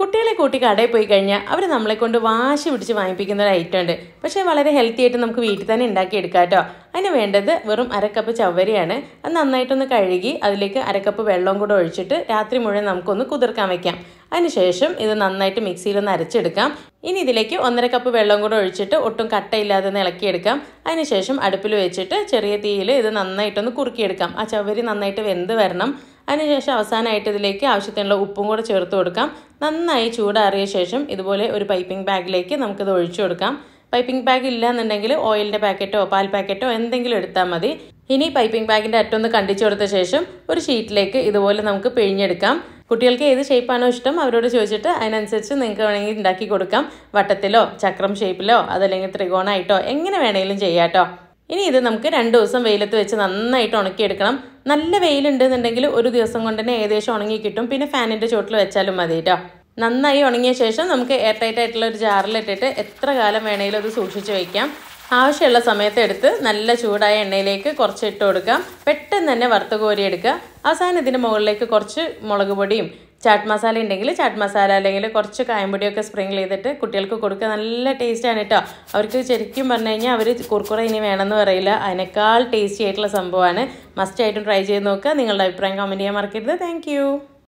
കുട്ടികളെ കൂട്ടി കടയിൽ പോയി കഴിഞ്ഞാൽ അവർ നമ്മളെ കൊണ്ട് വാശി പിടിച്ച് വാങ്ങിപ്പിക്കുന്ന ഒരു ഐറ്റം ഉണ്ട് പക്ഷേ വളരെ ഹെൽത്തി ആയിട്ട് നമുക്ക് വീട്ടിൽ തന്നെ എടുക്കാം കേട്ടോ അതിന് വേണ്ടത് വെറും അരക്കപ്പ് ചവരിയാണ് അത് നന്നായിട്ടൊന്ന് കഴുകി അതിലേക്ക് അരക്കപ്പ് വെള്ളവും കൂടെ ഒഴിച്ചിട്ട് രാത്രി മുഴുവൻ നമുക്കൊന്ന് കുതിർക്കാൻ വയ്ക്കാം അതിനുശേഷം ഇത് നന്നായിട്ട് മിക്സിയിലൊന്ന് അരച്ചെടുക്കാം ഇനി ഇതിലേക്ക് ഒന്നര കപ്പ് വെള്ളം കൂടെ ഒഴിച്ചിട്ട് ഒട്ടും കട്ടയില്ലാതെ ഇളക്കിയെടുക്കാം അതിനുശേഷം അടുപ്പിൽ വെച്ചിട്ട് ചെറിയ തീയിൽ ഇത് നന്നായിട്ടൊന്ന് കുറുക്കിയെടുക്കാം ആ ചവരി നന്നായിട്ട് വെന്ത് വരണം അതിനുശേഷം അവസാനമായിട്ട് ഇതിലേക്ക് ആവശ്യത്തിനുള്ള ഉപ്പും കൂടെ ചേർത്ത് കൊടുക്കാം നന്നായി ചൂടാറിയ ശേഷം ഇതുപോലെ ഒരു പൈപ്പിംഗ് ബാഗിലേക്ക് നമുക്കിത് ഒഴിച്ചു കൊടുക്കാം പൈപ്പിംഗ് ബാഗ് ഇല്ല എന്നുണ്ടെങ്കിൽ ഓയിലിൻ്റെ പാക്കറ്റോ പാൽ പാക്കറ്റോ എന്തെങ്കിലും എടുത്താൽ മതി ഇനി പൈപ്പിംഗ് ബാഗിൻ്റെ അറ്റൊന്ന് കണ്ടിച്ചു കൊടുത്ത ശേഷം ഒരു ഷീറ്റിലേക്ക് ഇതുപോലെ നമുക്ക് പിഴിഞ്ഞെടുക്കാം കുട്ടികൾക്ക് ഏത് ഷേപ്പാണോ ഇഷ്ടം അവരോട് ചോദിച്ചിട്ട് അതിനനുസരിച്ച് നിങ്ങൾക്ക് വേണമെങ്കിൽ ഉണ്ടാക്കി കൊടുക്കാം വട്ടത്തിലോ ചക്രം ഷേപ്പിലോ അതല്ലെങ്കിൽ ത്രികോണമായിട്ടോ എങ്ങനെ വേണമെങ്കിലും ചെയ്യാട്ടോ ഇനി ഇത് നമുക്ക് രണ്ട് ദിവസം വെയിലത്ത് വെച്ച് നന്നായിട്ട് ഉണക്കിയെടുക്കണം നല്ല വെയിലുണ്ടെന്നുണ്ടെങ്കിൽ ഒരു ദിവസം കൊണ്ട് തന്നെ ഏകദേശം ഉണങ്ങി കിട്ടും പിന്നെ ഫാനിൻ്റെ ചുവട്ടിൽ വെച്ചാലും മതി കേട്ടോ നന്നായി ഉണങ്ങിയ ശേഷം നമുക്ക് എയർ ടൈറ്റ് ആയിട്ടുള്ള ഒരു ജാറിലിട്ടിട്ട് എത്ര കാലം വേണമെങ്കിലും അത് സൂക്ഷിച്ച് വയ്ക്കാം ആവശ്യമുള്ള സമയത്ത് എടുത്ത് നല്ല ചൂടായ എണ്ണയിലേക്ക് കുറച്ച് ഇട്ട് കൊടുക്കാം പെട്ടെന്ന് തന്നെ വറുത്ത് കോരിയെടുക്കുക അവസാനം ഇതിന് മുകളിലേക്ക് കുറച്ച് മുളക് പൊടിയും ചാട്ട് മസാല ഉണ്ടെങ്കിൽ ചാട്ട് മസാല അല്ലെങ്കിൽ കുറച്ച് കായംപൊടിയൊക്കെ സ്പ്രിങ്കിൾ ചെയ്തിട്ട് കുട്ടികൾക്ക് കൊടുക്കുക നല്ല ടേസ്റ്റാണ് കേട്ടോ അവർക്ക് ശരിക്കും പറഞ്ഞു കഴിഞ്ഞാൽ അവർ കുർക്കുറ ഇനി വേണമെന്ന് പറയില്ല അതിനേക്കാൾ ടേസ്റ്റി ആയിട്ടുള്ള സംഭവമാണ് മസ്റ്റായിട്ടും ട്രൈ ചെയ്ത് നോക്കുക നിങ്ങളുടെ അഭിപ്രായം കമൻറ്റ് ചെയ്യാൻ മറക്കരുത് താങ്ക്